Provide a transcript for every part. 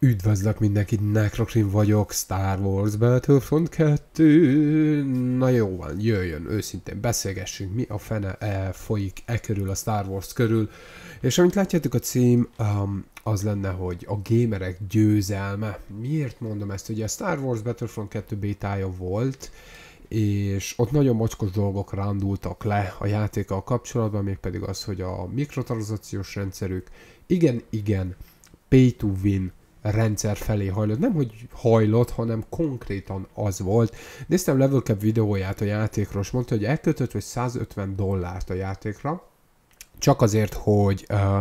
Üdvözlök mindenkit, Necrokrim vagyok, Star Wars Battlefront 2. Na jó van, jöjjön, őszintén beszélgessünk, mi a fene -e folyik e körül, a Star Wars körül. És amit látjátok a cím, um, az lenne, hogy a gémerek győzelme. Miért mondom ezt? Ugye a Star Wars Battlefront 2 bétája volt, és ott nagyon mocskos dolgok rándultak le a játékkal kapcsolatban, mégpedig az, hogy a mikrotranszakciós rendszerük igen-igen pay to win rendszer felé hajlott. Nem, hogy hajlott, hanem konkrétan az volt. Néztem Level Cap videóját a játékról, és mondta, hogy elkötött, hogy 150 dollárt a játékra, csak azért, hogy uh,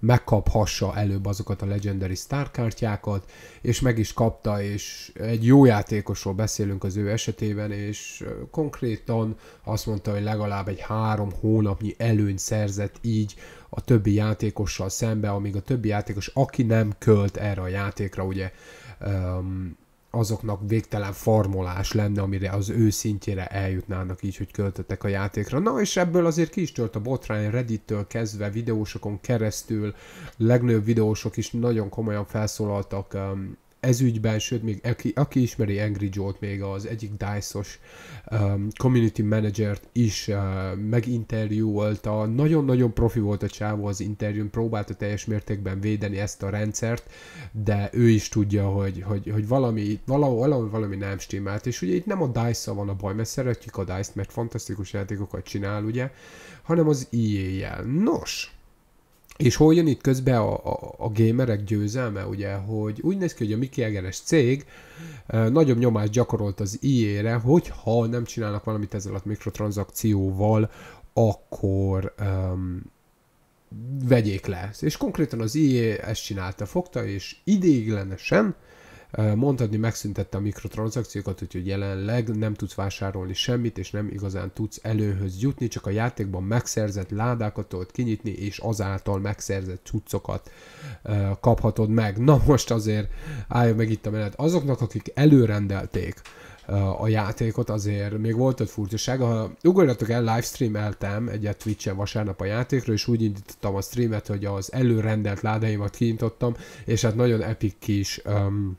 megkaphassa előbb azokat a Legendary Star kártyákat, és meg is kapta, és egy jó játékosról beszélünk az ő esetében, és konkrétan azt mondta, hogy legalább egy három hónapnyi előny szerzett így a többi játékossal szembe, amíg a többi játékos, aki nem költ erre a játékra, ugye um, azoknak végtelen farmolás lenne, amire az ő szintjére eljutnának így, hogy költöttek a játékra. Na és ebből azért ki is tört a botrány Reddit-től kezdve, videósokon keresztül, legnagyobb videósok is nagyon komolyan felszólaltak um, ez ügyben, sőt, még aki, aki ismeri Angry Joe-t, még az egyik DICE-os um, community t is uh, meginterjúolta. Nagyon-nagyon profi volt a csávó az interjún, próbálta teljes mértékben védeni ezt a rendszert, de ő is tudja, hogy, hogy, hogy valami, valahol, valami, valami nem stimmelt. És ugye itt nem a dice a van a baj, mert szeretjük a DICE-t, mert fantasztikus játékokat csinál, ugye, hanem az EA-jel. Nos, és hol jön itt közbe a, a, a gamerek győzelme, ugye, hogy úgy néz ki, hogy a Mickey Egeres cég e, nagyobb nyomást gyakorolt az IE-re, hogyha nem csinálnak valamit ezzel a mikrotranszakcióval, akkor um, vegyék le. És konkrétan az IE ezt csinálta, fogta, és ideiglenesen Mondhatni megszüntette a mikrotranszakciókat, úgyhogy jelenleg nem tudsz vásárolni semmit, és nem igazán tudsz előhöz jutni, csak a játékban megszerzett ládákat tudod kinyitni, és azáltal megszerzett cuccokat kaphatod meg. Na most azért állj meg itt a menet. Azoknak, akik előrendelték a játékot, azért még volt ott furcsaság. Ha ugorjatok el, livestreameltem egyet Twitch-en vasárnap a játékról, és úgy indítottam a streamet, hogy az előrendelt ládáimat kinyitottam, és hát nagyon epik kis um,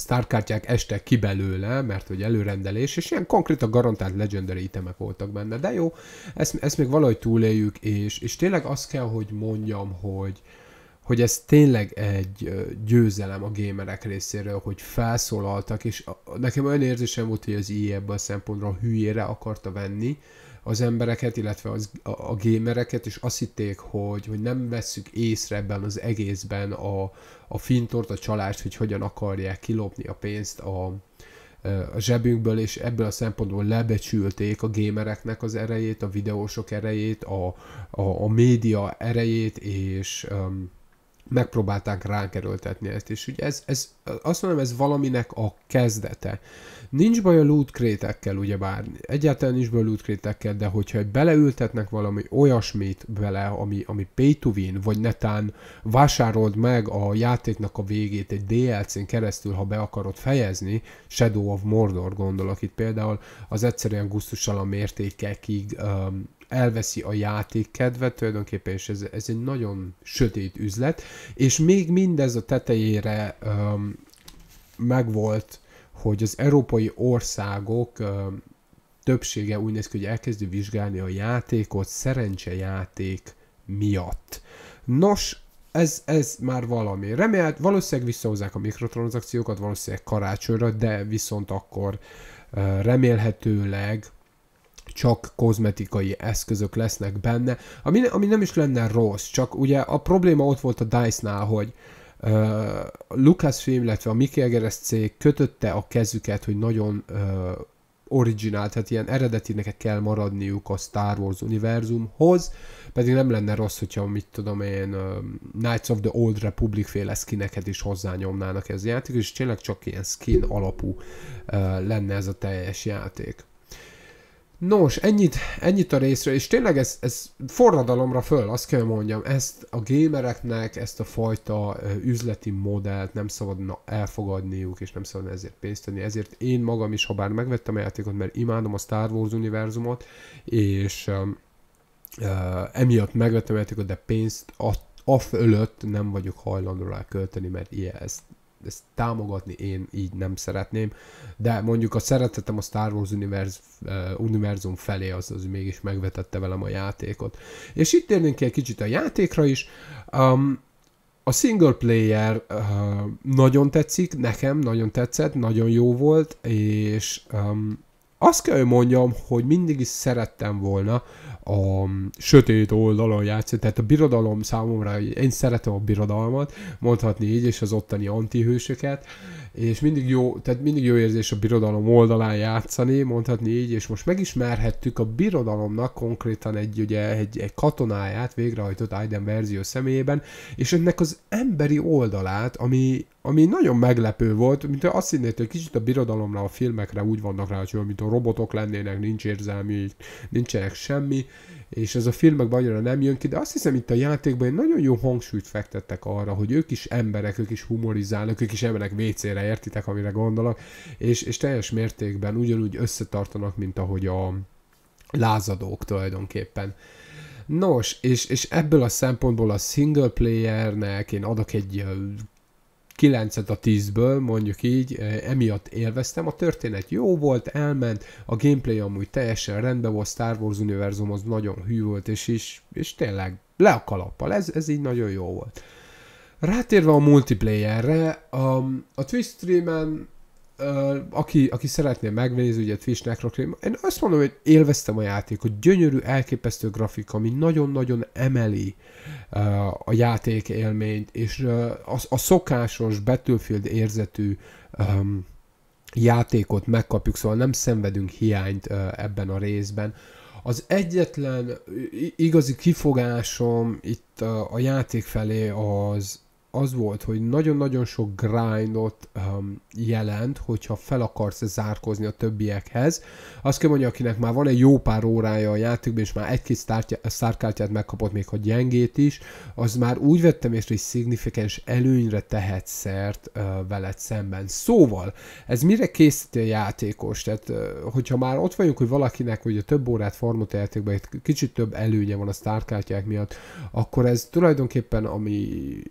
sztárkártyák estek ki belőle, mert hogy előrendelés, és ilyen konkrét a garantált legendary itemek voltak benne, de jó, ezt, ezt még valahogy túléljük, és, és tényleg azt kell, hogy mondjam, hogy, hogy ez tényleg egy győzelem a gémerek részéről, hogy felszólaltak, és nekem olyan érzésem volt, hogy az EA ebből a szempontból hülyére akarta venni az embereket, illetve az, a, a gémereket, és azt hitték, hogy, hogy nem vesszük észre ebben az egészben a, a fintort, a csalást, hogy hogyan akarják kilopni a pénzt a, a zsebünkből, és ebből a szempontból lebecsülték a gémereknek az erejét, a videósok erejét, a, a, a média erejét, és um, megpróbálták ránk erőltetni ezt, és ugye ez, ez, azt mondom, ez valaminek a kezdete. Nincs baj a loot krétekkel, ugyebár, egyáltalán nincs baj a loot krétekkel, de hogyha beleültetnek valami olyasmit bele, ami, ami pay to win, vagy netán vásárold meg a játéknak a végét egy DLC-n keresztül, ha be akarod fejezni, Shadow of Mordor gondolok itt például, az egyszerűen a mértékekig um, elveszi a játék kedvet tulajdonképpen, és ez, ez egy nagyon sötét üzlet, és még mindez a tetejére um, megvolt, hogy az európai országok um, többsége úgy néz ki, hogy elkezdő vizsgálni a játékot szerencsejáték miatt. Nos, ez, ez már valami. Remélt, valószínűleg visszahozzák a mikrotranszakciókat, valószínűleg karácsonyra, de viszont akkor remélhetőleg csak kozmetikai eszközök lesznek benne, ami, ami nem is lenne rossz, csak ugye a probléma ott volt a DICE-nál, hogy uh, Lucasfilm, illetve a Mickey Egeres cég kötötte a kezüket, hogy nagyon uh, originál, tehát ilyen eredetinek kell maradniuk a Star Wars univerzumhoz, pedig nem lenne rossz, hogyha mit tudom én Knights of the Old Republic féle skineket is hozzányomnának ez a játék, és tényleg csak ilyen skin alapú uh, lenne ez a teljes játék. Nos, ennyit, ennyit a részről, és tényleg ez, ez forradalomra föl, azt kell mondjam, ezt a gémereknek, ezt a fajta üzleti modellt nem szabadna elfogadniuk, és nem szabadna ezért pénzt tenni. Ezért én magam is, ha bár megvettem a játékot, mert imádom a Star Wars univerzumot, és um, uh, emiatt megvettem a játékot, de pénzt a, a fölött nem vagyok hajlandó rá költeni, mert ilyen, ezt ezt támogatni én így nem szeretném, de mondjuk a szeretetem a Star Wars univerz, uh, univerzum felé az, az mégis megvetette velem a játékot. És itt térnénk ki egy kicsit a játékra is. Um, a single player uh, nagyon tetszik, nekem nagyon tetszett, nagyon jó volt, és um, azt kell, hogy mondjam, hogy mindig is szerettem volna a sötét oldalon játszik, tehát a birodalom számomra, én szeretem a birodalmat, mondhatni így, és az ottani antihősöket, és mindig jó, tehát mindig jó érzés a birodalom oldalán játszani, mondhatni így, és most megismerhettük a birodalomnak konkrétan egy, ugye, egy, egy katonáját végrehajtott Aiden verzió személyében, és ennek az emberi oldalát, ami, ami nagyon meglepő volt, mint azt hinnéd, hogy kicsit a birodalomra, a filmekre úgy vannak rá, hogy mint a robotok lennének, nincs érzelmi, nincsenek semmi, és ez a filmekben annyira nem jön ki, de azt hiszem itt a játékban egy nagyon jó hangsúlyt fektettek arra, hogy ők is emberek, ők is humorizálnak, ők is emberek vécére értitek, amire gondolok, és, és teljes mértékben ugyanúgy összetartanak, mint ahogy a lázadók tulajdonképpen. Nos, és, és ebből a szempontból a single playernek én adok egy kilencet a 10-ből, mondjuk így, eh, emiatt élveztem. A történet jó volt, elment, a gameplay amúgy teljesen rendben volt, Star Wars univerzum az nagyon hű volt, és, is, és tényleg le a kalappal, ez, ez így nagyon jó volt. Rátérve a multiplayerre, a, a Twitch streamen aki, aki szeretné megnézni, ugye Twitch Necrocrim, én azt mondom, hogy élveztem a játékot, gyönyörű, elképesztő grafika, ami nagyon-nagyon emeli uh, a játék élményt, és uh, a, a szokásos Battlefield érzetű um, játékot megkapjuk, szóval nem szenvedünk hiányt uh, ebben a részben. Az egyetlen igazi kifogásom itt uh, a játék felé az az volt, hogy nagyon-nagyon sok grindot um, jelent, hogyha fel akarsz zárkozni a többiekhez. Azt kell mondja, akinek már van egy jó pár órája a játékban, és már egy-két szárkártyát megkapott, még ha gyengét is, az már úgy vettem észre, hogy szignifikáns előnyre tehet szert uh, veled szemben. Szóval, ez mire készíti a játékos? Tehát, uh, hogyha már ott vagyunk, hogy valakinek a több órát farmot játékban, egy kicsit több előnye van a szárkártyák miatt, akkor ez tulajdonképpen, ami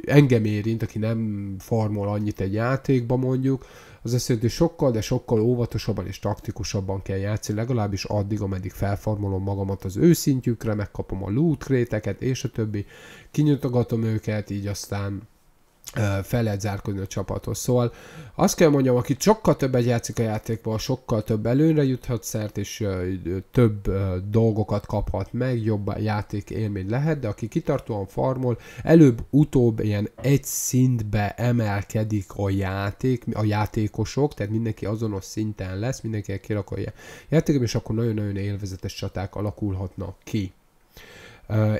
engem érint, aki nem farmol annyit egy játékba mondjuk, az azt jelenti, hogy sokkal, de sokkal óvatosabban és taktikusabban kell játszani, legalábbis addig, ameddig felformolom magamat az őszintjükre, megkapom a loot kréteket, és a többi, kinyitogatom őket, így aztán fel lehet a csapathoz. Szóval azt kell mondjam, aki sokkal többet játszik a játékban, sokkal több előnyre juthat szert, és több dolgokat kaphat meg, jobb játék élmény lehet, de aki kitartóan farmol, előbb-utóbb ilyen egy szintbe emelkedik a játék, a játékosok, tehát mindenki azonos szinten lesz, mindenki kirakolja a játékban, és akkor nagyon-nagyon élvezetes csaták alakulhatnak ki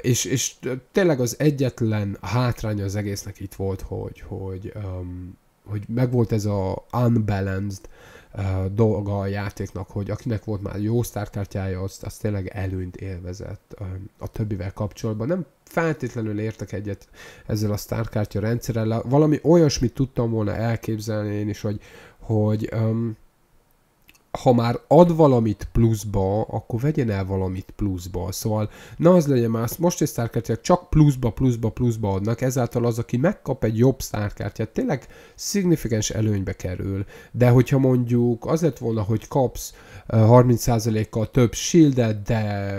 és, és tényleg az egyetlen hátránya az egésznek itt volt, hogy, hogy, um, hogy megvolt ez a unbalanced uh, dolga a játéknak, hogy akinek volt már jó sztárkártyája, az, az tényleg előnyt élvezett um, a többivel kapcsolatban. Nem feltétlenül értek egyet ezzel a sztárkártya rendszerrel, valami olyasmit tudtam volna elképzelni én is, hogy, hogy um, ha már ad valamit pluszba, akkor vegyen el valamit pluszba. Szóval na az legyen már, most egy sztárkártyát csak pluszba, pluszba, pluszba adnak, ezáltal az, aki megkap egy jobb sztárkártyát, tényleg szignifikáns előnybe kerül. De hogyha mondjuk az lett volna, hogy kapsz 30%-kal eh, több shieldet, de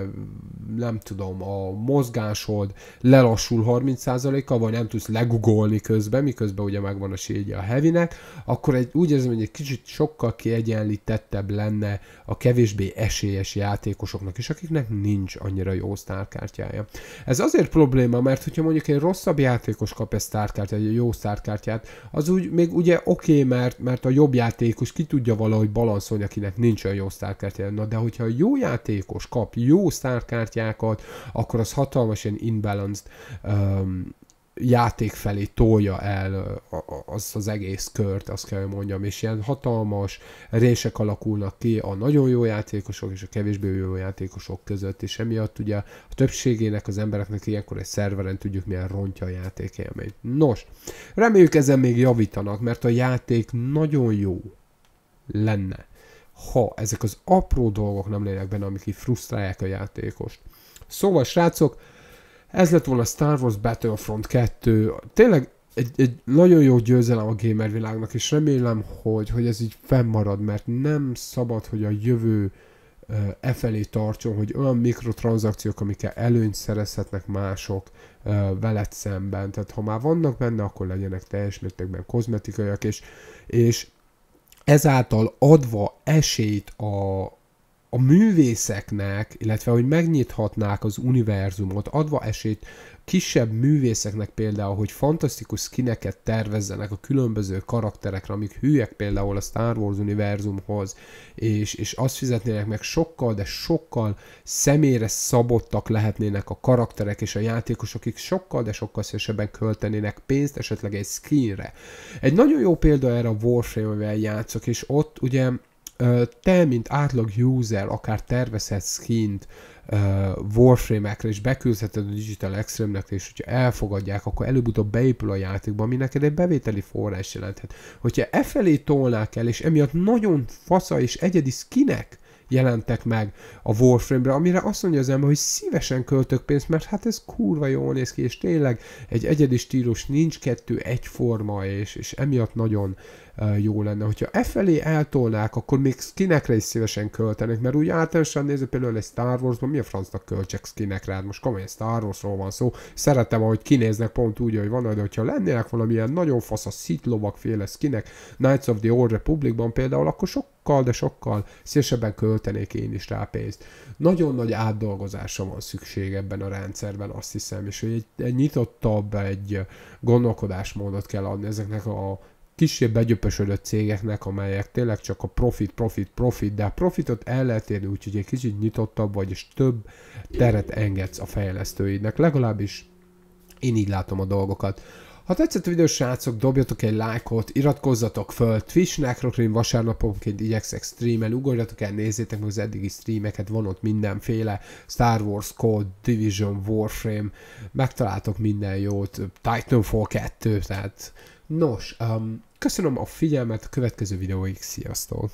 nem tudom, a mozgásod lelassul 30%-kal, vagy nem tudsz legugolni közben, miközben ugye megvan a shieldje a heavynek, akkor egy, úgy érzem, hogy egy kicsit sokkal kiegyenlítette kedvezőbb lenne a kevésbé esélyes játékosoknak is, akiknek nincs annyira jó sztárkártyája. Ez azért probléma, mert hogyha mondjuk egy rosszabb játékos kap egy sztárkártyát, egy jó sztárkártyát, az úgy még ugye oké, okay, mert, mert a jobb játékos ki tudja valahogy balanszolni, akinek nincs olyan jó sztárkártyája. Na, de hogyha a jó játékos kap jó sztárkártyákat, akkor az hatalmas ilyen imbalanced um, játék felé tolja el az az egész kört, azt kell mondjam, és ilyen hatalmas rések alakulnak ki a nagyon jó játékosok és a kevésbé jó játékosok között, és emiatt ugye a többségének az embereknek ilyenkor egy szerveren tudjuk milyen rontja a játékélmény. Nos, reméljük ezen még javítanak, mert a játék nagyon jó lenne, ha ezek az apró dolgok nem lennének benne, amik frusztrálják a játékost. Szóval, srácok, ez lett volna Star Wars Battlefront 2. Tényleg egy, egy nagyon jó győzelem a gamer világnak, és remélem, hogy, hogy ez így fennmarad, mert nem szabad, hogy a jövő e felé tartson, hogy olyan mikrotranszakciók, amikkel előnyt szerezhetnek mások veled szemben. Tehát ha már vannak benne, akkor legyenek teljes mértékben kozmetikaiak, és, és ezáltal adva esélyt a, a művészeknek, illetve hogy megnyithatnák az univerzumot, adva esélyt kisebb művészeknek például, hogy fantasztikus skineket tervezzenek a különböző karakterekre, amik hülyek például a Star Wars univerzumhoz, és, és azt fizetnének meg sokkal, de sokkal személyre szabottak lehetnének a karakterek és a játékosok, akik sokkal, de sokkal szélesebben költenének pénzt esetleg egy skinre. Egy nagyon jó példa erre a Warframe, amivel játszok, és ott ugye te, mint átlag user, akár skint uh, Warframe-ekre, és beküldheted a Digital Extreme-nek, és hogyha elfogadják, akkor előbb-utóbb beépül a játékba, ami neked egy bevételi forrás jelenthet. Hogyha e felé tolnák el, és emiatt nagyon fasza és egyedi skinek jelentek meg a Warframe-re, amire azt mondja az ember, hogy szívesen költök pénzt, mert hát ez kurva jól néz ki, és tényleg egy egyedi stílus nincs kettő egyforma, és, és emiatt nagyon jó lenne. Hogyha e felé eltolnák, akkor még skinekre is szívesen költenek, mert úgy általánosan nézve például egy Star Wars-ban, mi a francnak költsek skinekre, hát most komolyan Star wars van szó, szeretem, ahogy kinéznek pont úgy, hogy van, de hogyha lennének valamilyen nagyon fasz a féle skinek Knights of the Old Republicban például, akkor sok sokkal, de sokkal szélesebben költenék én is rá pénzt. Nagyon nagy átdolgozása van szükség ebben a rendszerben, azt hiszem, és hogy egy, egy nyitottabb, egy gondolkodásmódot kell adni ezeknek a kisebb begyöpösödött cégeknek, amelyek tényleg csak a profit, profit, profit, de a profitot el lehet érni, úgyhogy egy kicsit nyitottabb vagy, és több teret engedsz a fejlesztőidnek. Legalábbis én így látom a dolgokat. Ha tetszett a videó, srácok, dobjatok egy lájkot, iratkozzatok föl twitch Necrocrim vasárnaponként igyekszek streamen, ugorjatok el, nézzétek meg az eddigi streameket, van ott mindenféle, Star Wars Code, Division, Warframe, megtaláltok minden jót, Titanfall 2, tehát nos, um, köszönöm a figyelmet, a következő videóig, sziasztok!